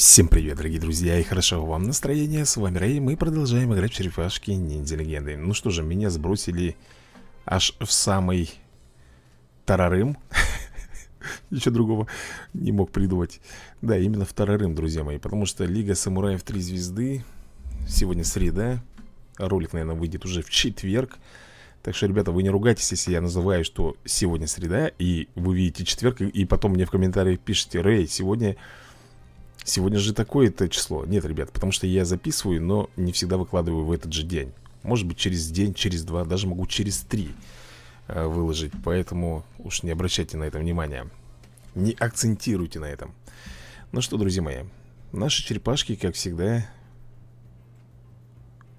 Всем привет, дорогие друзья, и хорошего вам настроения, с вами Рэй, мы продолжаем играть в черепашки ниндзя-легенды Ну что же, меня сбросили аж в самый Тарарым Ничего другого не мог придумать Да, именно в Тарарым, друзья мои, потому что Лига Самураев 3 звезды Сегодня среда, ролик, наверное, выйдет уже в четверг так что, ребята, вы не ругайтесь, если я называю, что сегодня среда, и вы видите четверг, и потом мне в комментариях пишите, Рэй, сегодня Сегодня же такое-то число. Нет, ребят, потому что я записываю, но не всегда выкладываю в этот же день. Может быть, через день, через два, даже могу через три э, выложить. Поэтому уж не обращайте на это внимания. Не акцентируйте на этом. Ну что, друзья мои, наши черепашки, как всегда,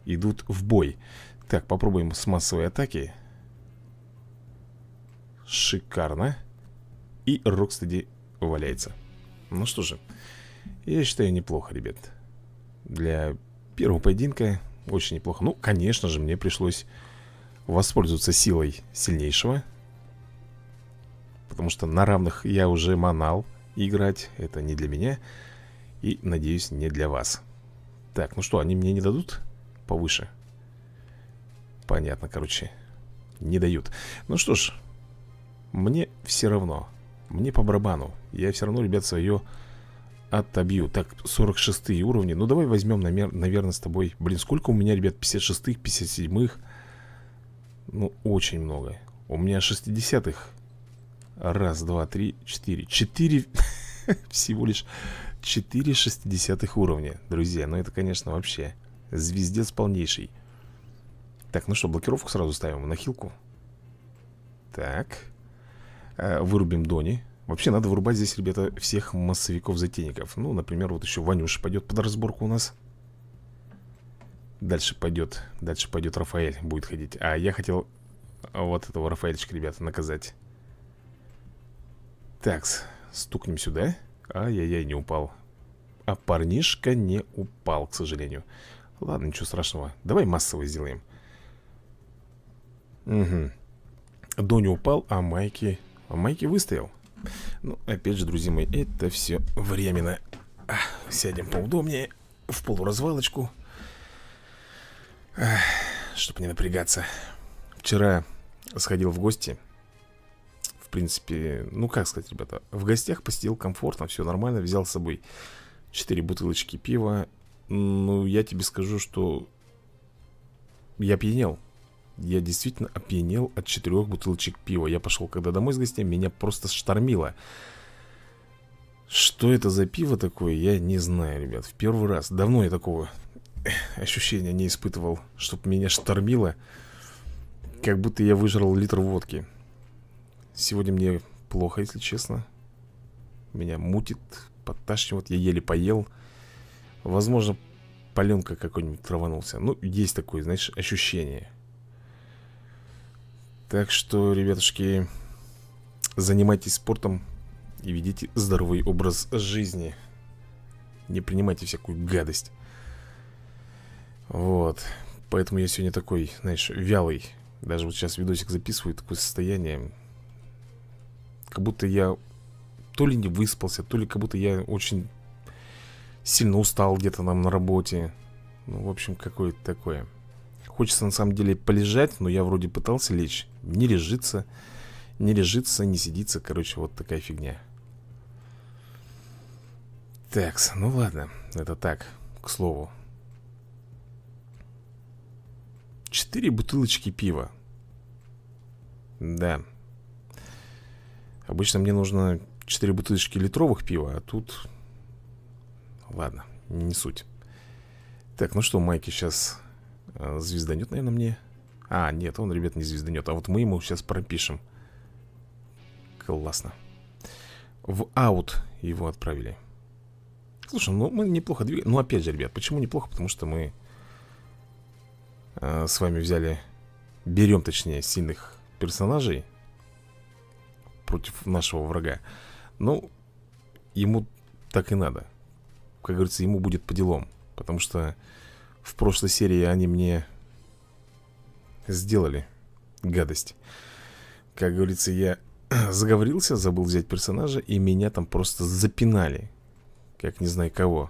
идут в бой. Так, попробуем с массовой атаки. Шикарно. И Рокстеди валяется. Ну что же, я считаю, неплохо, ребят Для первого поединка очень неплохо Ну, конечно же, мне пришлось воспользоваться силой сильнейшего Потому что на равных я уже манал играть Это не для меня И, надеюсь, не для вас Так, ну что, они мне не дадут повыше? Понятно, короче Не дают Ну что ж, мне все равно Мне по барабану Я все равно, ребят, свое отобью Так, 46 уровни Ну, давай возьмем, намер... наверное, с тобой Блин, сколько у меня, ребят, 56-х, 57-х Ну, очень много У меня 60-х Раз, два, три, четыре Четыре... Всего лишь 4 60-х уровня Друзья, ну это, конечно, вообще Звездец полнейший Так, ну что, блокировку сразу ставим на хилку Так э, Вырубим Дони Вообще надо вырубать здесь, ребята, всех массовиков-затейников Ну, например, вот еще Ванюша пойдет под разборку у нас Дальше пойдет, дальше пойдет Рафаэль будет ходить А я хотел вот этого Рафаэльчика, ребята, наказать Такс, стукнем сюда Ай-яй-яй, не упал А парнишка не упал, к сожалению Ладно, ничего страшного Давай массово сделаем Угу Дони упал, а Майки... А Майки выстоял ну, опять же, друзья мои, это все временно. Сядем поудобнее, в полуразвалочку, чтобы не напрягаться. Вчера сходил в гости. В принципе, ну как сказать, ребята, в гостях посидел комфортно, все нормально, взял с собой 4 бутылочки пива. Ну, я тебе скажу, что я пьянел. Я действительно опьянел от четырех бутылочек пива. Я пошел когда домой с гостями, меня просто штормило. Что это за пиво такое, я не знаю, ребят. В первый раз. Давно я такого ощущения не испытывал, чтобы меня штормило. Как будто я выжрал литр водки. Сегодня мне плохо, если честно. Меня мутит, подташнивает. Я еле поел. Возможно, паленка какой-нибудь траванулся. Ну, есть такое, знаешь, ощущение. Так что, ребятушки, занимайтесь спортом и ведите здоровый образ жизни. Не принимайте всякую гадость. Вот. Поэтому я сегодня такой, знаешь, вялый. Даже вот сейчас видосик записываю, такое состояние. Как будто я то ли не выспался, то ли как будто я очень сильно устал где-то нам на работе. Ну, в общем, какое-то такое. Хочется на самом деле полежать, но я вроде пытался лечь. Не лежится, не лежится, не сидится. Короче, вот такая фигня. Такс, ну ладно, это так, к слову. Четыре бутылочки пива. Да. Обычно мне нужно четыре бутылочки литровых пива, а тут... Ладно, не суть. Так, ну что, Майки сейчас а, звезданет, наверное, мне А, нет, он, ребят, не звезданет А вот мы ему сейчас пропишем Классно В аут его отправили Слушай, ну мы неплохо двигаем Ну опять же, ребят, почему неплохо? Потому что мы э, с вами взяли Берем, точнее, сильных персонажей Против нашего врага Ну, ему так и надо Как говорится, ему будет по делам Потому что в прошлой серии они мне сделали. Гадость. Как говорится, я заговорился, забыл взять персонажа, и меня там просто запинали. Как не знаю кого.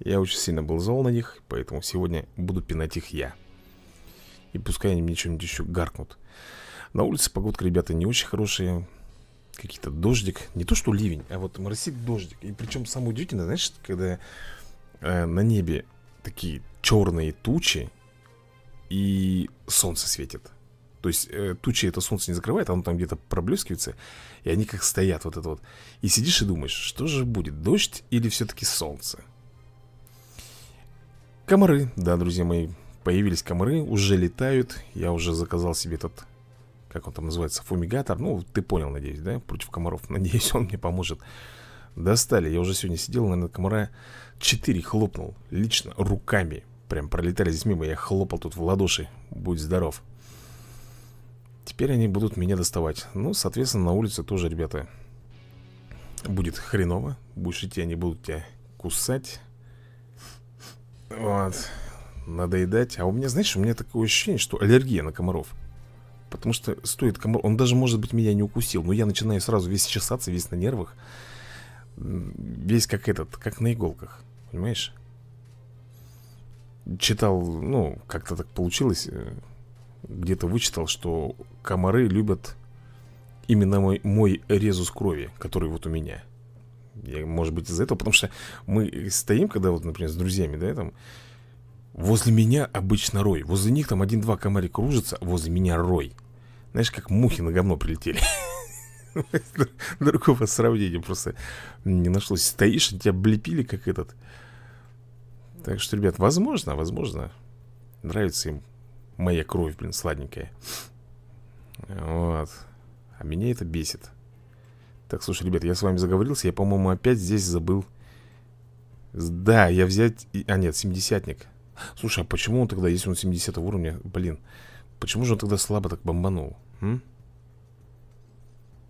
Я очень сильно был зол на них, поэтому сегодня буду пинать их я. И пускай они мне что-нибудь еще гаркнут. На улице погодка, ребята, не очень хорошая. Какие-то дождик. Не то, что ливень, а вот моросит дождик. И причем самое удивительное, знаешь, когда э, на небе такие черные тучи, и солнце светит. То есть э, тучи это солнце не закрывает, оно там где-то проблескивается, и они как стоят вот это вот. И сидишь и думаешь, что же будет, дождь или все-таки солнце? Комары, да, друзья мои, появились комары, уже летают. Я уже заказал себе этот, как он там называется, фумигатор. Ну, ты понял, надеюсь, да, против комаров. Надеюсь, он мне поможет. Достали, я уже сегодня сидел, наверное, комара 4 хлопнул, лично руками Прям пролетали здесь мимо, я хлопал тут в ладоши Будь здоров Теперь они будут меня доставать Ну, соответственно, на улице тоже, ребята Будет хреново Будешь идти, они будут тебя кусать Вот Надоедать А у меня, знаешь, у меня такое ощущение, что аллергия на комаров Потому что стоит комар... Он даже, может быть, меня не укусил Но я начинаю сразу весь чесаться, весь на нервах весь как этот, как на иголках, понимаешь? Читал, ну, как-то так получилось, э, где-то вычитал, что комары любят именно мой, мой резус крови, который вот у меня. Я, может быть, из-за этого, потому что мы стоим, когда вот, например, с друзьями, да, там, возле меня обычно рой, возле них там один-два комарика кружатся, а возле меня рой. Знаешь, как мухи на говно прилетели. Другого сравнения просто не нашлось. Стоишь, тебя облепили как этот. Так что, ребят, возможно, возможно. Нравится им моя кровь, блин, сладенькая. Вот. А меня это бесит. Так, слушай, ребят, я с вами заговорился. Я, по-моему, опять здесь забыл. Да, я взять... А, нет, семидесятник. Слушай, а почему он тогда, если он 70 уровня, блин, почему же он тогда слабо так бомбанул? М?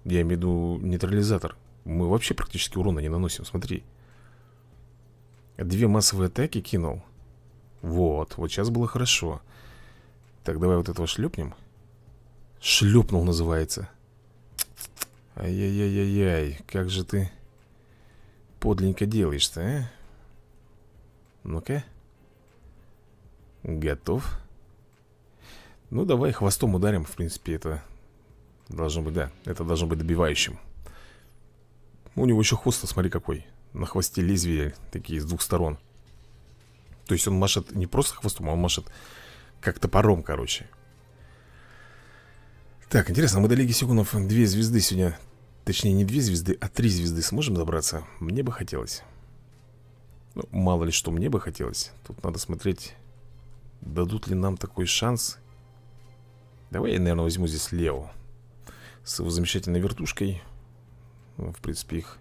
Я имею в виду нейтрализатор. Мы вообще практически урона не наносим, смотри. Две массовые атаки кинул. Вот, вот сейчас было хорошо. Так, давай вот этого шлепнем. Шлепнул называется. Ай-яй-яй-яй-яй, как же ты подленько делаешь-то, а? Ну-ка. Готов. Ну, давай хвостом ударим, в принципе, это Должно быть, да. Это должно быть добивающим. У него еще хвост, смотри какой. На хвосте лезвия такие с двух сторон. То есть он машет не просто хвостом, а он машет как топором, короче. Так, интересно, мы до Лиги Секундов две звезды сегодня... Точнее, не две звезды, а три звезды сможем добраться? Мне бы хотелось. Ну, мало ли что мне бы хотелось. Тут надо смотреть, дадут ли нам такой шанс. Давай я, наверное, возьму здесь Лео. С его замечательной вертушкой ну, В принципе их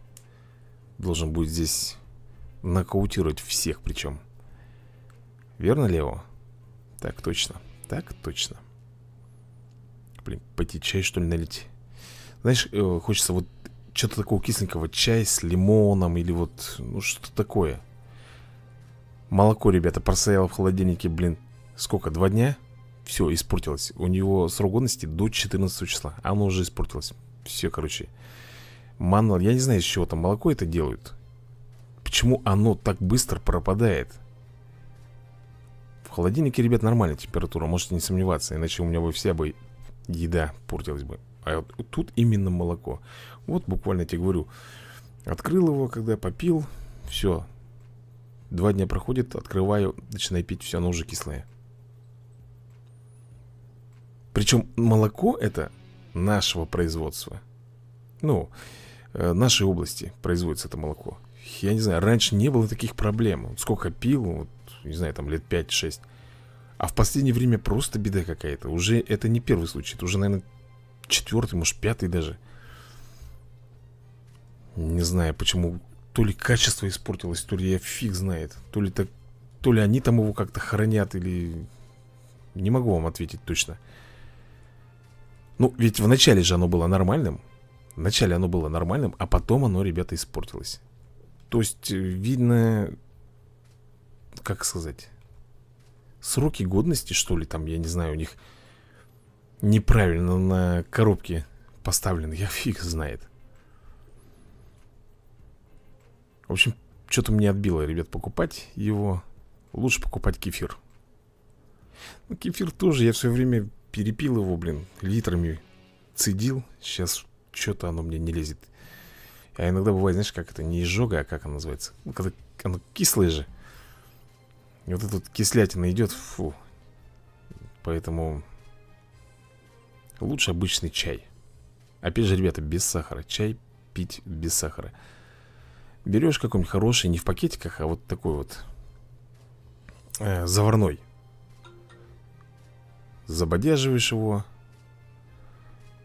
Должен будет здесь Нокаутировать всех причем Верно, Лео? Так точно, так точно Блин, пойти чай что ли налить Знаешь, э, хочется вот Что-то такого кисленького, чай с лимоном Или вот, ну что-то такое Молоко, ребята, простояло в холодильнике, блин Сколько, два дня? Все, испортилось У него срок годности до 14 числа А оно уже испортилось Все, короче Мануал, я не знаю, из чего там молоко это делают Почему оно так быстро пропадает? В холодильнике, ребят, нормальная температура Можете не сомневаться, иначе у меня бы вся бы еда портилась бы А вот тут именно молоко Вот буквально я тебе говорю Открыл его, когда попил Все Два дня проходит, открываю, начинаю пить Все, оно уже кислое причем молоко это нашего производства. Ну, э, нашей области производится это молоко. Я не знаю, раньше не было таких проблем. сколько пил, вот, не знаю, там лет 5-6. А в последнее время просто беда какая-то. Уже это не первый случай. Это уже, наверное, четвертый, может, пятый даже. Не знаю, почему. То ли качество испортилось, то ли я фиг знает. То ли, так, то ли они там его как-то хранят, или... Не могу вам ответить точно. Ну, ведь вначале же оно было нормальным. Вначале оно было нормальным, а потом оно, ребята, испортилось. То есть, э, видно... Как сказать? Сроки годности, что ли, там, я не знаю, у них неправильно на коробке поставлены. Я фиг знает. В общем, что-то мне отбило, ребят, покупать его. Лучше покупать кефир. Ну, кефир тоже я все время перепил его, блин, литрами цедил. Сейчас что-то оно мне не лезет. А иногда бывает, знаешь, как это, не изжога, а как оно называется? Ну, когда оно кислое же. И вот эта вот кислятина идет, фу. Поэтому лучше обычный чай. Опять же, ребята, без сахара. Чай пить без сахара. Берешь какой-нибудь хороший, не в пакетиках, а вот такой вот э, заварной. Забодяживаешь его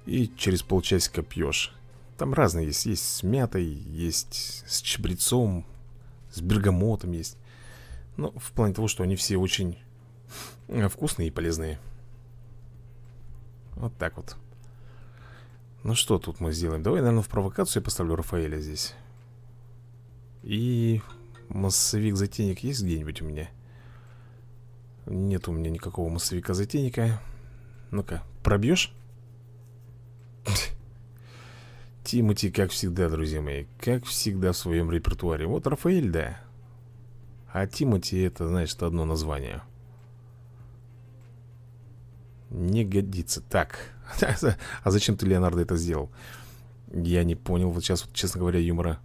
И через полчасика пьешь Там разные есть Есть с мятой, есть с чабрецом С бергамотом есть Ну, в плане того, что они все очень э, Вкусные и полезные Вот так вот Ну что тут мы сделаем? Давай, наверное, в провокацию я поставлю Рафаэля здесь И массовик-затейник есть где-нибудь у меня? Нет у меня никакого массовика-затейника Ну-ка, пробьешь? Тимати, как всегда, друзья мои Как всегда в своем репертуаре Вот Рафаэль, да А Тимати это, значит, одно название Не годится Так, а зачем ты, Леонардо, это сделал? Я не понял вот сейчас, вот, честно говоря, юмора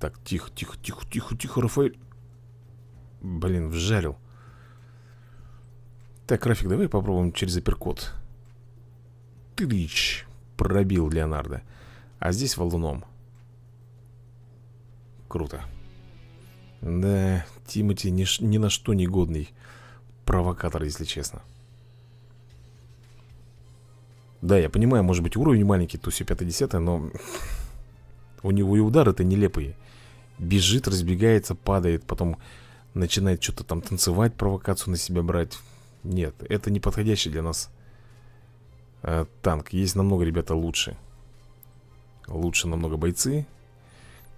Так, тихо, тихо, тихо, тихо, тихо, Рафаэль Блин, вжарил так, график, давай попробуем через апперкот Тыдыч Пробил Леонардо А здесь валуном Круто Да, Тимати ни, ни на что не годный Провокатор, если честно Да, я понимаю, может быть уровень маленький туси все 5-10, но У него и удары-то нелепые Бежит, разбегается, падает Потом начинает что-то там танцевать Провокацию на себя брать нет, это не подходящий для нас э, танк Есть намного, ребята, лучше Лучше намного бойцы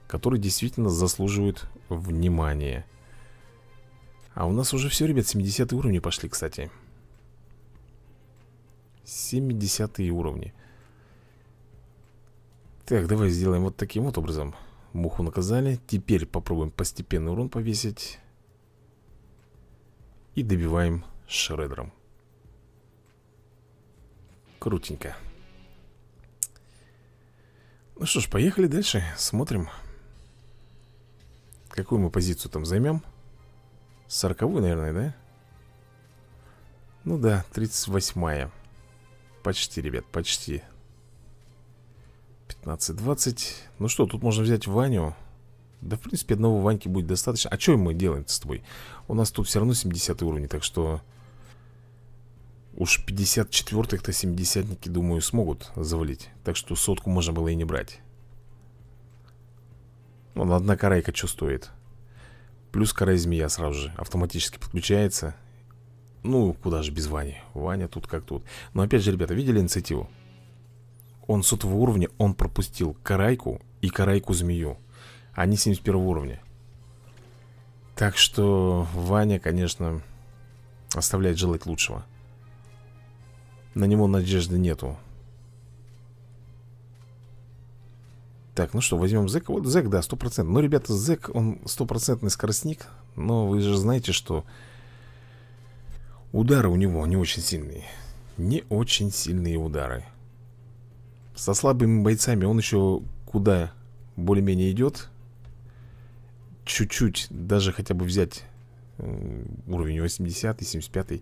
Которые действительно заслуживают внимания А у нас уже все, ребят, 70 уровни пошли, кстати 70 уровни Так, давай сделаем вот таким вот образом Муху наказали Теперь попробуем постепенный урон повесить И добиваем с Шредером. Крутенько. Ну что ж, поехали дальше. Смотрим. Какую мы позицию там займем? Сороковую, наверное, да? Ну да, 38-я. Почти, ребят, почти. 15-20. Ну что, тут можно взять Ваню. Да, в принципе, одного Ваньки будет достаточно. А что мы делаем с тобой? У нас тут все равно 70 уровень, так что... Уж 54-х-то 70-ники, думаю, смогут завалить. Так что сотку можно было и не брать. Ну, одна карайка что стоит. Плюс карай змея сразу же автоматически подключается. Ну, куда же без Вани. Ваня тут как тут. Но опять же, ребята, видели инициативу? Он сотого уровня, он пропустил карайку и карайку-змею. Они 71 уровня. Так что Ваня, конечно, оставляет желать лучшего. На него надежды нету. Так, ну что, возьмем зэк. Вот зэк, да, 100%. Но, ну, ребята, зэк, он стопроцентный скоростник. Но вы же знаете, что удары у него не очень сильные. Не очень сильные удары. Со слабыми бойцами он еще куда более-менее идет. Чуть-чуть, даже хотя бы взять уровень 80 и 75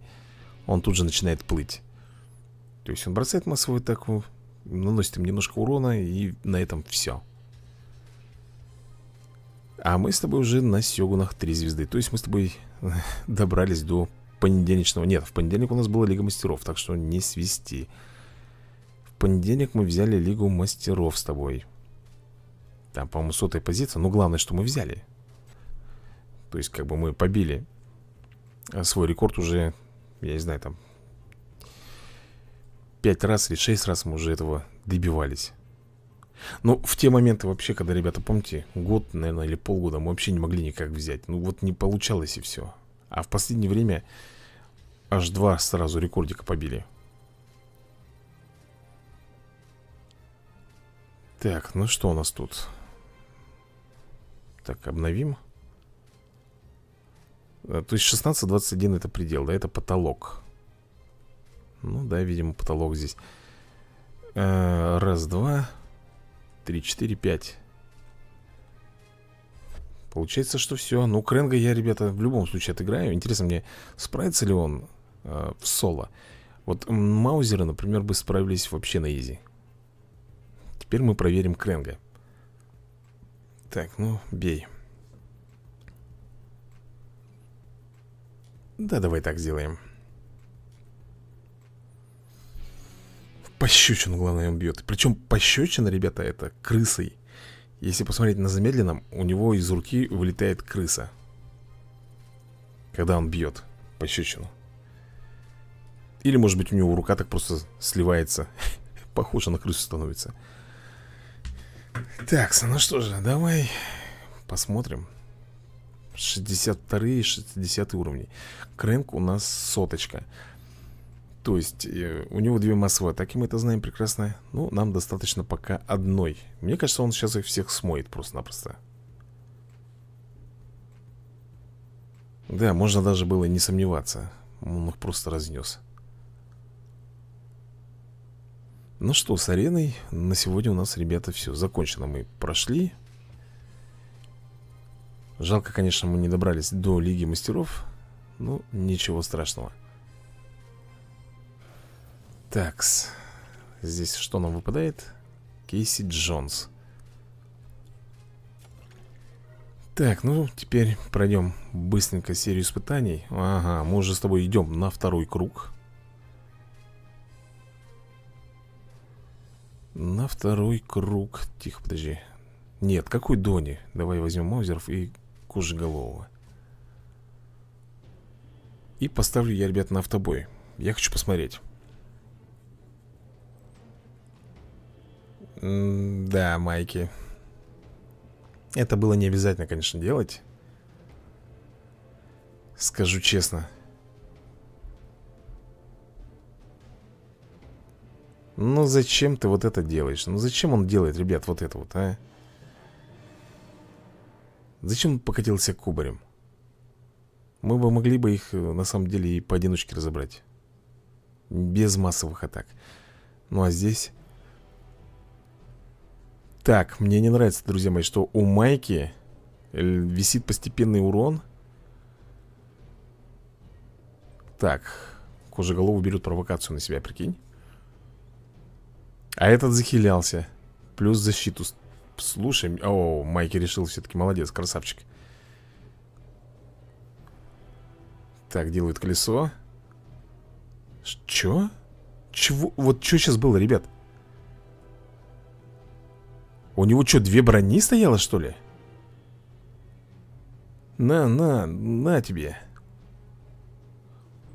он тут же начинает плыть. То есть он бросает массовую атаку, наносит им немножко урона, и на этом все. А мы с тобой уже на Сёгунах 3 звезды. То есть мы с тобой добрались до понедельничного... Нет, в понедельник у нас была Лига Мастеров, так что не свести. В понедельник мы взяли Лигу Мастеров с тобой. Там, по-моему, сотая позиция, но главное, что мы взяли. То есть, как бы мы побили а, свой рекорд уже, я не знаю, там, пять раз или шесть раз мы уже этого добивались. Но ну, в те моменты вообще, когда, ребята, помните, год, наверное, или полгода мы вообще не могли никак взять. Ну вот не получалось и все. А в последнее время аж два сразу рекордика побили. Так, ну что у нас тут? Так, обновим. Э, то есть 16-21 это предел, да, это потолок. Ну да, видимо, потолок здесь э -э Раз, два Три, четыре, пять Получается, что все Ну, Кренга я, ребята, в любом случае отыграю Интересно мне, справится ли он э в соло Вот Маузеры, например, бы справились вообще на изи Теперь мы проверим Кренга Так, ну, бей Да, давай так сделаем Пощечину, главное, он бьет. Причем пощечина, ребята, это крысой. Если посмотреть на замедленном, у него из руки вылетает крыса. Когда он бьет пощечину. Или, может быть, у него рука так просто сливается. Похоже на крысу становится. Так, ну что же, давай посмотрим. 62 60 уровни. Крэнк у нас соточка. То есть э, у него две массовые атаки, мы это знаем прекрасно. Ну, нам достаточно пока одной. Мне кажется, он сейчас их всех смоет просто-напросто. Да, можно даже было не сомневаться. Он их просто разнес. Ну что, с ареной на сегодня у нас, ребята, все. Закончено мы прошли. Жалко, конечно, мы не добрались до Лиги Мастеров. Но ну, ничего страшного. Такс. Здесь что нам выпадает? Кейси Джонс. Так, ну теперь пройдем быстренько серию испытаний. Ага, мы уже с тобой идем на второй круг. На второй круг. Тихо, подожди. Нет, какой Дони? Давай возьмем Маузеров и Кожеголового. И поставлю я, ребят, на автобой. Я хочу посмотреть. Да, майки. Это было не обязательно, конечно, делать. Скажу честно. Ну зачем ты вот это делаешь? Ну зачем он делает, ребят, вот это вот, а? Зачем он покатился кубарем? Мы бы могли бы их, э, на самом деле, и поодиночке разобрать. Без массовых атак. Ну а здесь... Так, мне не нравится, друзья мои, что у Майки висит постепенный урон. Так, Кожеголову берет провокацию на себя, прикинь. А этот захилялся. Плюс защиту. Слушай, о, Майки решил все-таки, молодец, красавчик. Так, делают колесо. Что? Чего? Вот что сейчас было, ребят? У него что, две брони стояло, что ли? На, на, на тебе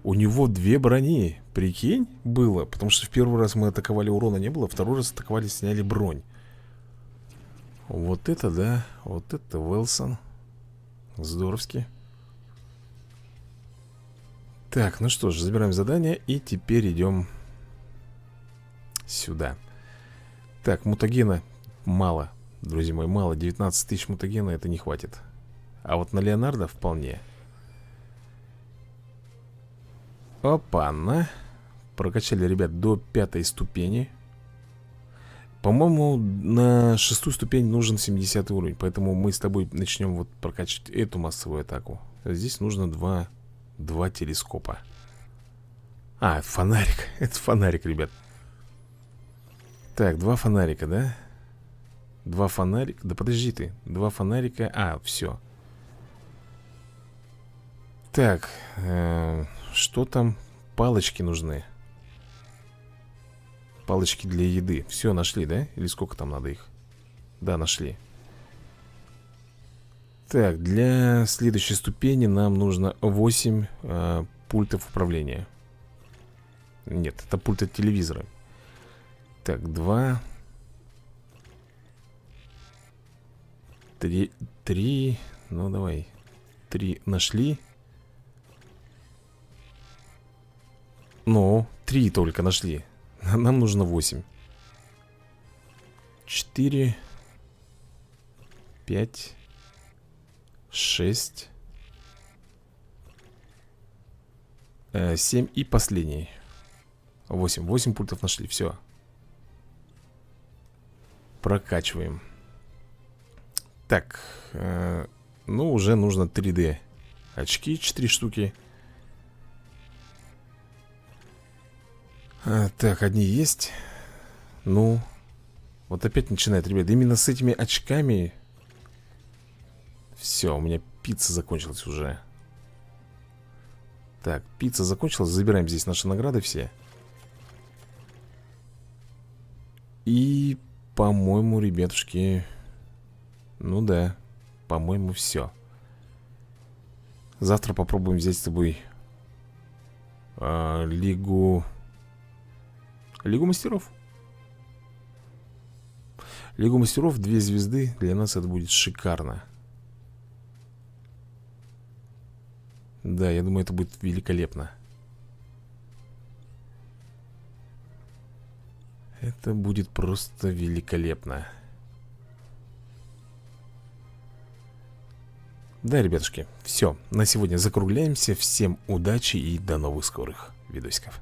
У него две брони Прикинь, было Потому что в первый раз мы атаковали, урона не было Второй раз атаковали, сняли бронь Вот это да Вот это Уэлсон Здоровски Так, ну что ж, забираем задание И теперь идем Сюда Так, мутагена Мало, друзья мои, мало 19 тысяч мутагена это не хватит А вот на Леонардо вполне Опа-на Прокачали, ребят, до пятой ступени По-моему, на шестую ступень нужен 70 уровень Поэтому мы с тобой начнем вот прокачивать эту массовую атаку а Здесь нужно два, два телескопа А, фонарик, это фонарик, ребят Так, два фонарика, да? Два фонарика. Да подожди ты. Два фонарика. А, все. Так. Э, что там? Палочки нужны. Палочки для еды. Все, нашли, да? Или сколько там надо их? Да, нашли. Так, для следующей ступени нам нужно 8 э, пультов управления. Нет, это пульт от телевизора. Так, 2, Три, три, ну давай Три нашли Ну, три только нашли Нам нужно восемь Четыре Пять Шесть э, Семь и последний Восемь, восемь пультов нашли, все Прокачиваем так, э, ну уже нужно 3D Очки 4 штуки а, Так, одни есть Ну, вот опять начинает, ребят Именно с этими очками Все, у меня пицца закончилась уже Так, пицца закончилась Забираем здесь наши награды все И, по-моему, ребятушки ну да, по-моему, все Завтра попробуем взять с тобой э, Лигу Лигу мастеров Лигу мастеров, две звезды Для нас это будет шикарно Да, я думаю, это будет великолепно Это будет просто великолепно Да, ребятушки, все, на сегодня закругляемся Всем удачи и до новых скорых видосиков